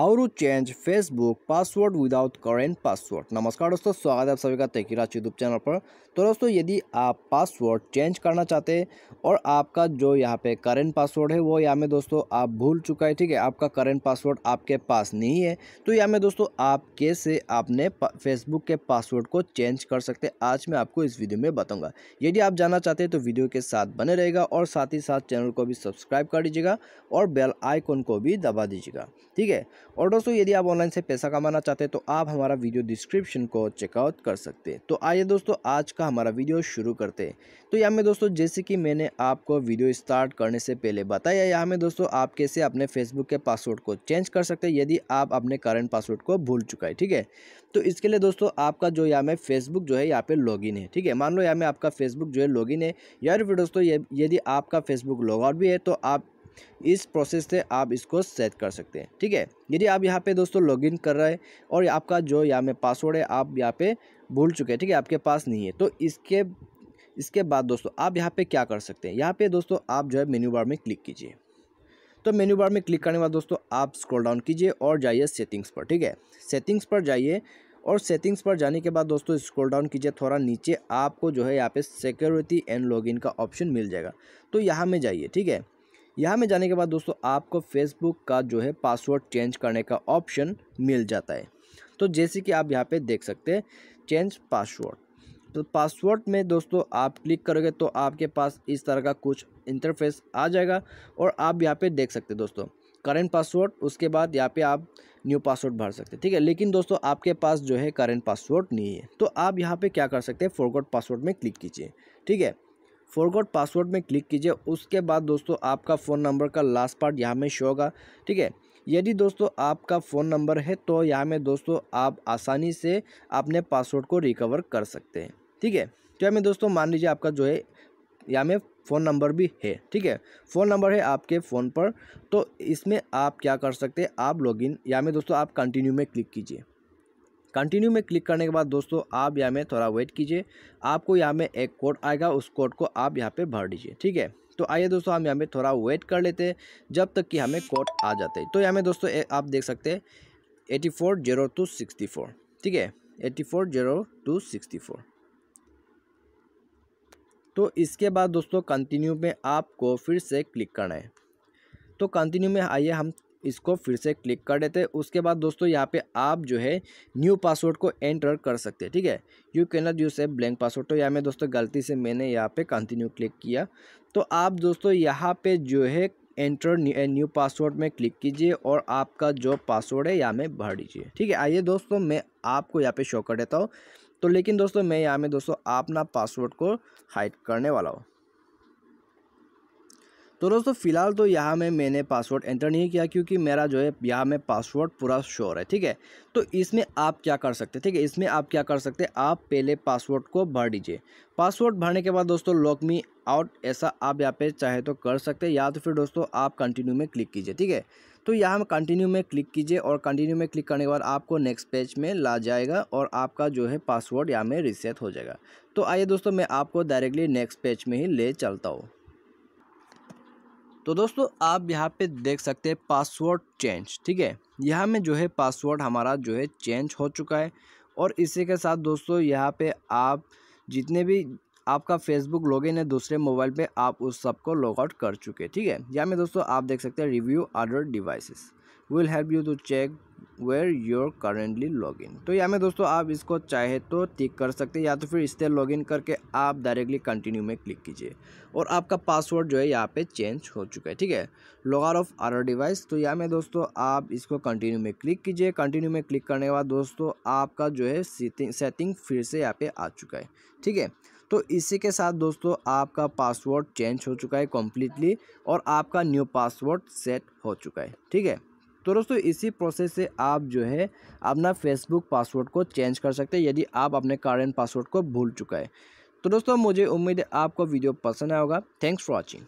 how to change Facebook password without current password नमस्कार दोस्तों स्वागत है आप सभी का तहकी राज यूट्यूब चैनल पर तो दोस्तों यदि आप पासवर्ड चेंज करना चाहते हैं और आपका जो यहाँ पे करेंट पासवर्ड है वो यहाँ में दोस्तों आप भूल चुका है ठीक है आपका करेंट पासवर्ड आपके पास नहीं है तो यहाँ में दोस्तों आप कैसे आपने फेसबुक के पासवर्ड को चेंज कर सकते आज मैं आपको इस वीडियो में बताऊँगा यदि आप जानना चाहते हैं तो वीडियो के साथ बने रहेगा और साथ ही साथ चैनल को भी सब्सक्राइब कर दीजिएगा और बेल आइकॉन को भी दबा दीजिएगा ठीक है और दोस्तों यदि आप ऑनलाइन से पैसा कमाना चाहते हैं तो आप हमारा वीडियो डिस्क्रिप्शन को चेकआउट कर सकते हैं तो आइए दोस्तों आज का हमारा वीडियो शुरू करते हैं तो यहाँ में दोस्तों जैसे कि मैंने आपको वीडियो स्टार्ट करने से पहले बताया यहाँ में दोस्तों आप कैसे अपने फेसबुक के पासवर्ड को चेंज कर सकते हैं यदि आप अपने करंट पासवर्ड को भूल चुका है ठीक है तो इसके लिए दोस्तों आपका जो यहाँ में फेसबुक जो है यहाँ पे लॉगिन है ठीक है मान लो यहाँ में आपका फेसबुक जो है लॉगिन है या फिर दोस्तों यदि आपका फेसबुक लॉगआउट भी है तो आप इस प्रोसेस से आप इसको सेट कर सकते हैं ठीक है यदि आप यहाँ पे दोस्तों लॉगिन कर रहे हैं और आपका जो यहाँ में पासवर्ड है आप यहाँ पे भूल चुके हैं ठीक है आपके पास नहीं है तो इसके इसके बाद दोस्तों आप यहाँ पे क्या कर सकते हैं यहाँ पे दोस्तों आप जो है मेन्यू बार में क्लिक कीजिए तो मेन्यू बार में क्लिक करने के बाद दोस्तों आप स्क्रॉल डाउन कीजिए और जाइए सेटिंग्स पर ठीक है सेटिंग्स पर जाइए और सेटिंग्स पर जाने के बाद दोस्तों स्क्रॉल डाउन कीजिए थोड़ा नीचे आपको जो है यहाँ पे सिक्योरिटी एंड लॉगिन का ऑप्शन मिल जाएगा तो यहाँ में जाइए ठीक है यहाँ में जाने के बाद दोस्तों आपको फेसबुक का जो है पासवर्ड चेंज करने का ऑप्शन मिल जाता है तो जैसे कि आप यहाँ पे देख सकते हैं चेंज पासवर्ड तो पासवर्ड में दोस्तों आप क्लिक करोगे तो आपके पास इस तरह का कुछ इंटरफेस आ जाएगा और आप यहाँ पे देख सकते हैं दोस्तों करेंट पासवर्ड उसके बाद यहाँ पे आप न्यू पासवर्ड भर सकते हैं ठीक है लेकिन दोस्तों आपके पास जो है करेंट पासवर्ड नहीं है तो आप यहाँ पे क्या कर सकते हैं फॉरवर्ड पासवर्ड में क्लिक कीजिए ठीक है फॉरगॉट पासवर्ड में क्लिक कीजिए उसके बाद दोस्तों आपका फ़ोन नंबर का लास्ट पार्ट यहाँ में शो होगा ठीक है यदि दोस्तों आपका फ़ोन नंबर है तो यहाँ में दोस्तों आप आसानी से अपने पासवर्ड को रिकवर कर सकते हैं ठीक है तो यहाँ में दोस्तों मान लीजिए आपका जो है यहाँ में फ़ोन नंबर भी है ठीक है फ़ोन नंबर है आपके फ़ोन पर तो इसमें आप क्या कर सकते हैं आप लॉगिन या में दोस्तों आप कंटिन्यू में क्लिक कीजिए कंटिन्यू में क्लिक करने के बाद दोस्तों आप यहाँ में थोड़ा वेट कीजिए आपको यहाँ में एक कोड आएगा उस कोड को आप यहाँ पे भर दीजिए ठीक है तो आइए दोस्तों हम यहाँ में थोड़ा वेट कर लेते हैं जब तक कि हमें कोड आ जाते हैं तो यहाँ में दोस्तों आप देख सकते हैं eighty four zero two sixty four ठीक है eighty four zero two sixty four तो इसके बाद दोस्तों कंटिन्यू में आपको फिर से क्लिक करना है तो कंटिन्यू में आइए हम इसको फिर से क्लिक कर देते हैं उसके बाद दोस्तों यहाँ पे आप जो है न्यू पासवर्ड को एंटर कर सकते हैं ठीक है you can not use a blank password तो यहाँ में दोस्तों गलती से मैंने यहाँ पे कंटिन्यू क्लिक किया तो आप दोस्तों यहाँ पे जो है एंटर न्यू पासवर्ड में क्लिक कीजिए और आपका जो पासवर्ड है यहाँ में भर दीजिए ठीक है आइए दोस्तों मैं आपको यहाँ पर शो कर देता हूँ तो लेकिन दोस्तों मैं यहाँ में दोस्तों अपना पासवर्ड को हाइड करने वाला हूँ तो दोस्तों फ़िलहाल तो यहाँ में मैंने पासवर्ड एंटर नहीं किया क्योंकि मेरा जो है यहाँ में पासवर्ड पूरा श्योर है ठीक है तो इसमें आप क्या कर सकते हैं ठीक है इसमें आप क्या कर सकते हैं आप पहले पासवर्ड को भर दीजिए पासवर्ड भरने के बाद दोस्तों लॉक मी आउट ऐसा आप यहाँ पे चाहे तो कर सकते हैं या तो फिर दोस्तों आप कंटिन्यू में क्लिक कीजिए ठीक है तो यहाँ कंटिन्यू में क्लिक कीजिए और कंटिन्यू में क्लिक करने के बाद आपको नेक्स्ट पेज में ला जाएगा और आपका जो है पासवर्ड यहाँ में रिसेट हो जाएगा तो आइए दोस्तों मैं आपको डायरेक्टली नेक्स्ट पेज में ही ले चलता हूँ तो दोस्तों आप यहाँ पे देख सकते हैं पासवर्ड चेंज ठीक है यहाँ में जो है पासवर्ड हमारा जो है चेंज हो चुका है और इसी के साथ दोस्तों यहाँ पे आप जितने भी आपका फेसबुक लॉगिन है दूसरे मोबाइल पे आप उस सब को लॉग आउट कर चुके ठीक है यहाँ में दोस्तों आप देख सकते हैं review other devices will help you to check where your currently log in तो यहाँ में दोस्तों आप इसको चाहे तो टिक कर सकते हैं या तो फिर इससे लॉग इन करके आप डायरेक्टली कंटिन्यू में क्लिक कीजिए और आपका पासवर्ड जो है यहाँ पे चेंज हो चुका है ठीक है लॉगर ऑफ आर डिवाइस तो यहाँ में दोस्तों आप इसको कंटिन्यू में क्लिक कीजिए कंटिन्यू में क्लिक करने के बाद दोस्तों आपका जो है सेटिंग फिर से यहाँ पर आ चुका है ठीक है तो इसी के साथ दोस्तों आपका पासवर्ड चेंज हो चुका है कम्प्लीटली और आपका न्यू पासवर्ड सेट हो चुका है ठीक है तो दोस्तों इसी प्रोसेस से आप जो है अपना फेसबुक पासवर्ड को चेंज कर सकते हैं यदि आप अपने कारेंट पासवर्ड को भूल चुका है तो दोस्तों मुझे उम्मीद है आपको वीडियो पसंद आया होगा थैंक्स फॉर वॉचिंग